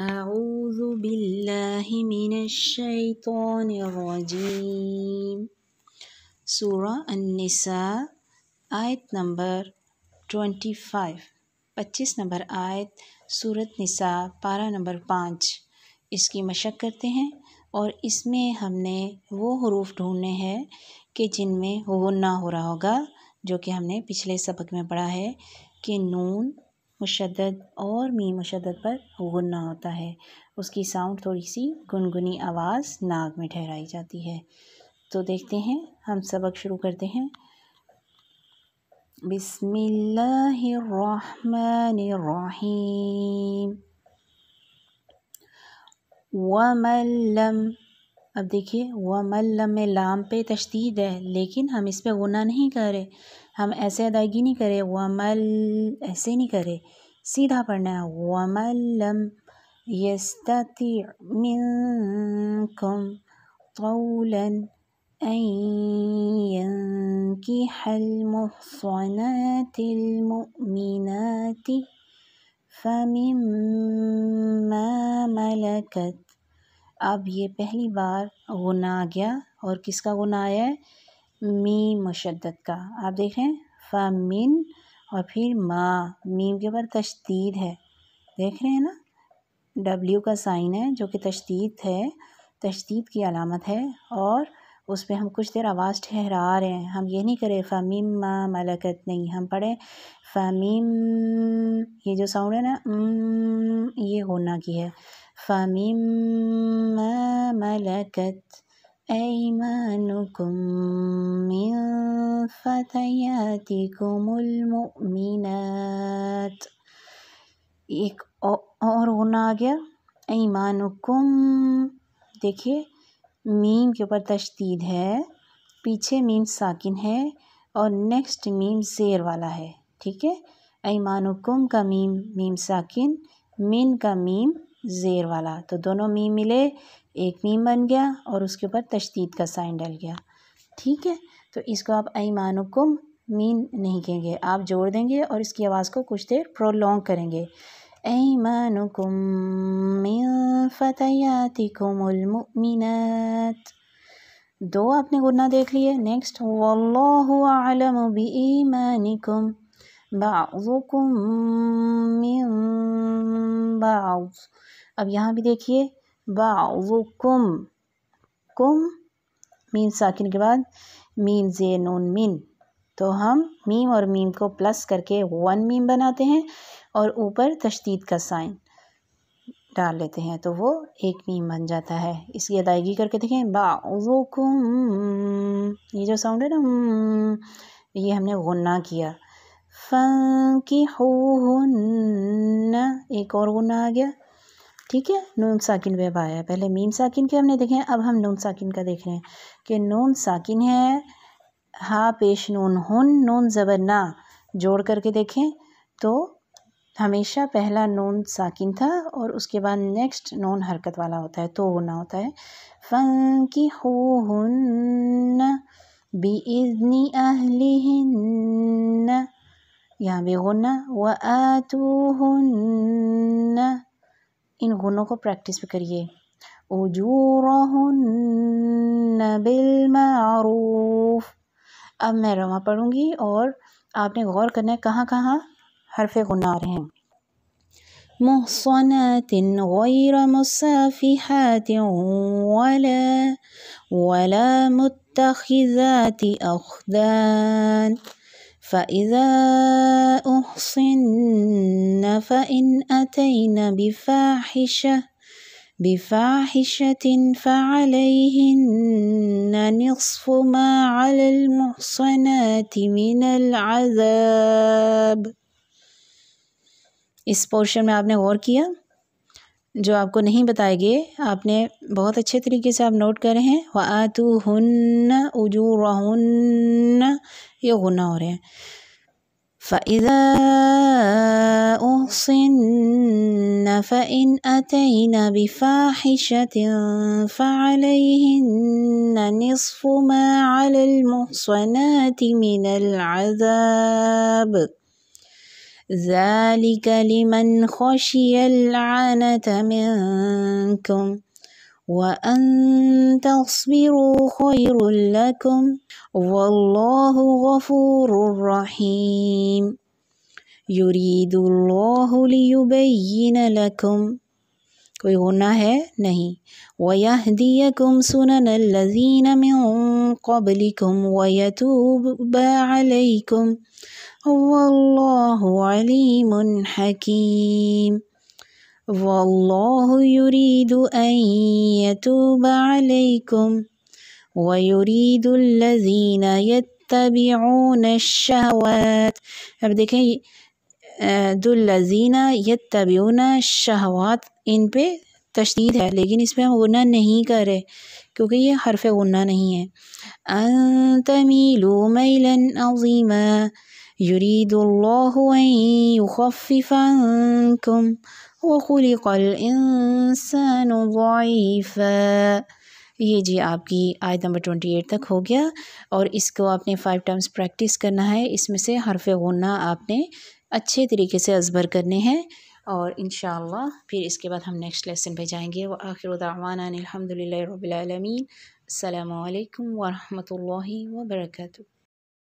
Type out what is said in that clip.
أعوذ بالله من الشيطان الرجيم सूरा अनिसा आयत नंबर ट्वेंटी फाइव पच्चीस नंबर आयत सूरत निसा पारा नंबर पाँच इसकी मशक करते हैं और इसमें हमने वो हरूफ ढूंढने हैं कि जिनमें वो ना हो रहा होगा जो कि हमने पिछले सबक में पढ़ा है कि नून मुशद और मी मुशद पर गुन्ना होता है उसकी साउंड थोड़ी सी गुनगुनी आवाज़ नाक में ठहराई जाती है तो देखते हैं हम सबक शुरू करते हैं बिस्मिल्लाहिर्रहमानिर्रहीम اب دیکھیں وملم میں لام پہ تشدید ہے لیکن ہم اس پہ غنہ نہیں کرے ہم ایسے ادائیگی نہیں کرے ومل ایسے نہیں کرے سیدھا پڑھنا ہے وملم يستطيع منكم طولا ان ينكح المحصنات المؤمنات فمما ملكت अब ये पहली बार गुना आ गया और किसका गुना आया है मी मुशद्दत का आप देखें फ़मिन और फिर माँ मीम के ऊपर तशदीद है देख रहे हैं ना डब्ल्यू का साइन है जो कि तशदीद है तशदीद की अलामत है और उस पर हम कुछ देर आवाज़ ठहरा रहे हैं हम ये नहीं करें फ़मीम मलकत नहीं हम पढ़ें फ़मीम ये जो साउंड है ना ये होना की है فمما ملكت أيمانكم من فتياتكم المؤمنات एक और होना आ गया ईमानुकुम देखिए मीम के ऊपर तशदीद है पीछे मीम साकिन है और नेक्स्ट मीम ज़ेर वाला है ठीक है ईमानुकुम का मीम मीम साकिन मीन का मीम ज़ेर वाला तो दोनों मीम मिले एक मीम बन गया और उसके ऊपर तशदीद का साइन डल गया ठीक है तो इसको आप ऐमानुकुम मीन नहीं कहेंगे आप जोड़ देंगे और इसकी आवाज़ को कुछ देर प्रोलोंग करेंगे ऐमानुकुम मिन दो आपने गुना देख लिए नेक्स्ट वल्लाम बीमानिकुम बाज़ुकुम अब यहाँ भी देखिए बाउकुम कुम मीम साकिन के बाद मीम जे नून मीन तो हम मीम और मीम को प्लस करके वन मीम बनाते हैं और ऊपर तशदीद का साइन डाल लेते हैं तो वो एक मीम बन जाता है इसकी अदायगी करके देखें बा ये जो साउंड है ना हम्म, ये हमने गुना किया फ़ंकी हो एक और गुना आ गया ठीक है नून साकिन वेब आया पहले मीम साकिन के हमने देखे हैं अब हम नून साकिन का देख रहे हैं कि नून साकिन है हा पेश नून हुन नून ज़बर ना जोड़ करके देखें तो हमेशा पहला नून साकिन था और उसके बाद नेक्स्ट नून हरकत वाला होता है तो होना होता है फ़न की हो बिजनी अहलिहन्न यहाँ बेगुन्ना व आतूहन्न इन गुनों को प्रैक्टिस भी करिए उजूरहन अब मैं रवा पढ़ूँगी और आपने गौर करना है कहाँ कहाँ हरफे गुना रहे हैं محصنات غير مسافحات ولا ولا متخذات أخدان فإذا أحصن فإن أتين بفاحشة بفاحشة فعليهن نصف ما على المحصنات من العذاب پورشن میں آپ نے غور کیا जो आपको नहीं बताएंगे आपने बहुत अच्छे तरीके से आप नोट करें हैं व हन उजू रहन ये गुना हो रहे हैं फ़ैज़ा أحصن فإن أتين بفاحشة فعليهن نصف ما على المحصنات من العذاب ذلك لمن خشي العنة منكم وأن تصبروا خير لكم والله غفور رحيم يريد الله ليبين لكم کوئی ہونا ہے نہیں وَيَهْدِيَكُمْ سُنَنَ الَّذِينَ مِنْ قبلكم ويتوب عليكم والله عليم حكيم والله يريد أن يتوب عليكم ويريد الذين يتبعون الشهوات آه، دول الذين يتبعون الشهوات ان पे तशदीद है लेकिन इसमें गुना नहीं करे क्योंकि ये हरफ गुना नहीं है मैलन अजीमा ये जी आपकी आयत नंबर ट्वेंटी एट तक हो गया और इसको आपने फ़ाइव टाइम्स प्रैक्टिस करना है इसमें से हरफ गुना आपने अच्छे तरीके से असबर करने हैं اور انشاءاللہ پھر اس کے بعد ہم نیکسٹ لیسن پہ جائیں گے وآخر دعوانا الحمدللہ رب العالمین السلام علیکم ورحمت اللہ وبرکاتہ